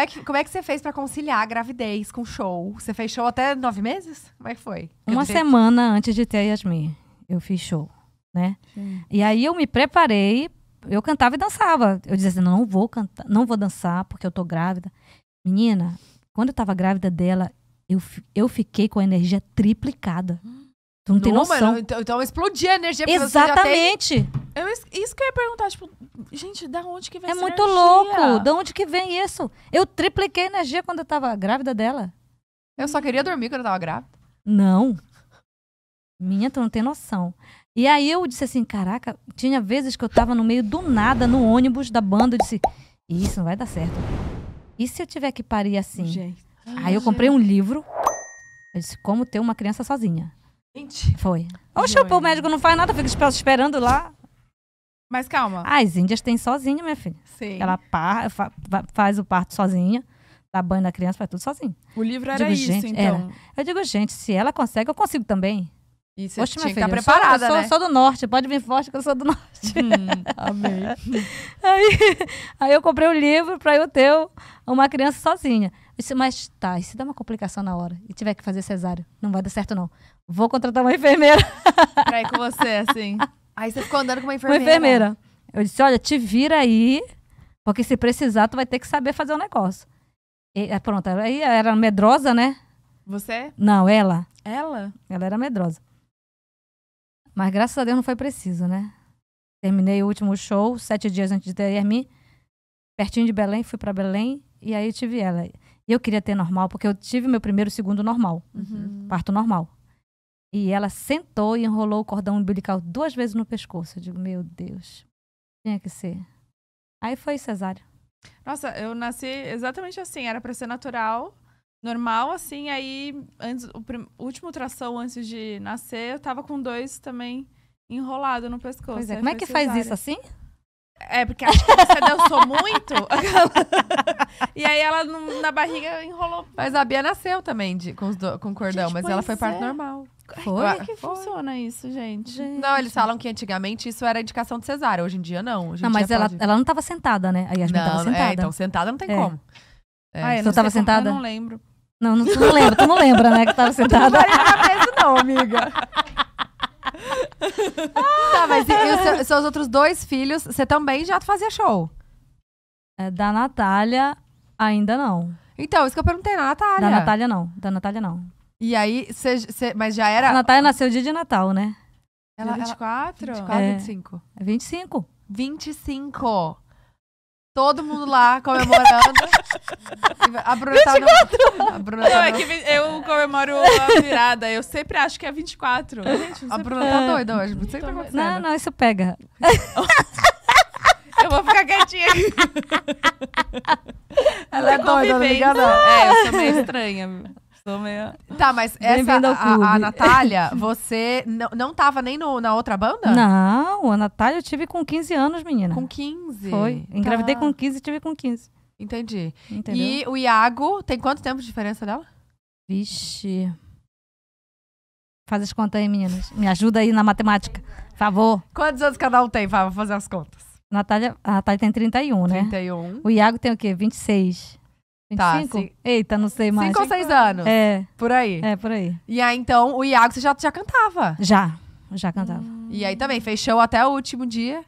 é que, como é que você fez para conciliar a gravidez com show? Você fez show até nove meses? Como é que foi? Uma semana antes de ter a Yasmin, eu fiz show, né? Sim. E aí eu me preparei, eu cantava e dançava. Eu dizia assim, não, vou cantar, não vou dançar porque eu tô grávida. Menina, quando eu tava grávida dela, eu, eu fiquei com a energia triplicada. Tu não tem noção. Então, então explodia a energia. Exatamente. Você já tem... Eu, isso que eu ia perguntar, tipo, gente, da onde que vem é essa É muito louco, da onde que vem isso? Eu tripliquei a energia quando eu tava grávida dela. Eu só queria dormir quando eu tava grávida. Não. Minha, tu não tem noção. E aí eu disse assim, caraca, tinha vezes que eu tava no meio do nada, no ônibus da banda, eu disse, isso não vai dar certo. E se eu tiver que parir assim? Gente. Aí eu comprei um livro, eu disse, como ter uma criança sozinha. Gente. Foi. Oxe, o médico não faz nada, fica esperando lá. Mas calma. Ah, as índias têm sozinha, minha filha. Sim. Ela fa, faz o parto sozinha, dá banho na criança, faz tudo sozinha. O livro era digo, isso, gente, então. Era. Eu digo, gente, se ela consegue, eu consigo também. E você Poxa, tinha minha tá filha, que estar tá preparada, eu sou, né? eu sou, do norte, pode vir forte que eu sou do norte. Hum, amei. aí, aí eu comprei o um livro para eu ter uma criança sozinha. Disse, mas tá, e se dá uma complicação na hora e tiver que fazer cesárea? Não vai dar certo, não. Vou contratar uma enfermeira. pra ir com você, assim. Aí você ficou andando com uma enfermeira. Uma enfermeira. Eu disse, olha, te vira aí, porque se precisar, tu vai ter que saber fazer o um negócio. E, é, pronto, aí era medrosa, né? Você? É? Não, ela. Ela? Ela era medrosa. Mas graças a Deus não foi preciso, né? Terminei o último show, sete dias antes de ter Hermin, pertinho de Belém, fui para Belém e aí tive ela. Eu queria ter normal, porque eu tive meu primeiro segundo normal, uhum. parto normal. E ela sentou e enrolou o cordão umbilical duas vezes no pescoço. Eu digo, meu Deus, tinha que ser. Aí foi cesárea. Nossa, eu nasci exatamente assim. Era para ser natural, normal, assim. Aí, antes, o prim, último tração antes de nascer, eu tava com dois também enrolado no pescoço. Pois é, como é que cesárea. faz isso assim? É, porque acho que você dançou muito. E aí ela no, na barriga enrolou. Mas a Bia nasceu também de, com, do, com cordão, gente, mas ela foi parto é. normal. foi? Como é que foi. funciona isso, gente? gente? Não, eles falam que antigamente isso era indicação de cesárea. Hoje em dia, não. não, mas ela, pode... ela não estava sentada, né? A gente não, tava é, sentada. É, então sentada não tem é. como. É. Ah, eu não estava sentada? Eu não lembro. Não, não, tu não lembra, tu não lembra, né, que estava sentada. Não, não, não, amiga. tá, mas e, e os seus, seus outros dois filhos, você também já fazia show? É, da Natália, Ainda não. Então, isso que eu perguntei na Natália. Da Natália não, da Natália não. E aí, cê, cê, mas já era... A Natália nasceu dia de Natal, né? Ela, dia 24? 24, é, 25. 25. 25. Todo mundo lá comemorando. A Bruna 24. tá no... A Bruna tá não, tá é que eu comemoro a virada. Eu sempre acho que é 24. Gente, a Bruna tá é. doida hoje. Não sei o que tá acontecendo. Não, não, isso pega. eu vou ficar quietinha. ela é tá doida, não é liga não. É, eu sou meio estranha. Sou meio... Tá, mas essa, a, a Natália, você não, tava nem no, na outra banda? Não, a Natália eu tive com 15 anos, menina. Com 15? Foi. Engravidei Tá. com 15 e tive com 15. Entendi. Entendeu? E o Iago, tem quanto tempo de diferença dela? Vixe. Faz as contas aí, meninas. Me ajuda aí na matemática. Por favor. Quantos anos cada um tem, Fábio, pra fazer as contas? Natália, a Natália tem 31, né? 31. O Iago tem o quê? 26. 25? Tá, se... Eita, não sei mais. 5 ou 6 então, anos. É. Por aí. É, por aí. E aí, então, o Iago, você já, já cantava? Já, já cantava. Hum. E aí também, fechou até o último dia?